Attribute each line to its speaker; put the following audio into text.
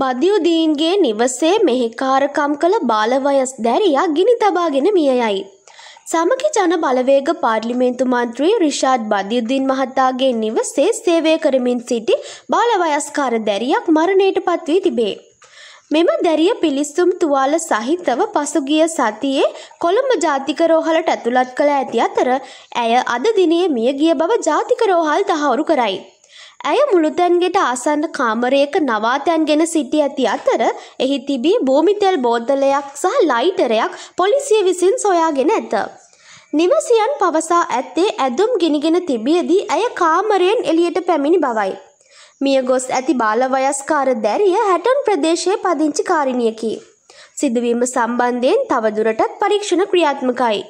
Speaker 1: බදියුදීන්ගේ නිවසේ මෙහෙකාරකම් කළ බාලවයස් දැරියා ගිනි තබාගෙන මිය යයි. සමගි ජන බලවේග පාර්ලිමේන්තු මන්ත්‍රී රිෂාඩ් බදියුදීන් මහතාගේ නිවසේ සේවය කරමින් සිටි බාලවයස්කාර දැරියක් මරණයට පත්වී තිබේ. මෙම දැරිය පිලිස්සුම් තුවාල සහිතව පසුගිය සතියේ කොළඹ ජාතික රෝහලට ඇතුළත් කළ ඇති අතර ඇය අද දිනේ මිය ගිය බව ජාතික රෝහල් තහවුරු කරයි. ඇය මුළුතැන්ගෙට ආසන්න කාමරයක නවාතැන්ගෙන සිටි ඇති අතර එහි තිබී භූමිතෙල් බෝද්ධලයක් සහ ලයිටරයක් පොලිසිය විසින් සොයාගෙන ඇත. නිවසියන් පවසා ඇත්තේ ඇදුම් ගිනිගෙන තිබියදී ඇය කාමරයෙන් එළියට පැමිණි බවයි. මිය ගොස් ඇති බාලවයස්කාර දැරිය හැටන් ප්‍රදේශයේ පදිංචි කාරිණියකි. සිදුවීම සම්බන්ධයෙන් තවදුරටත් පරීක්ෂණ ක්‍රියාත්මකයි.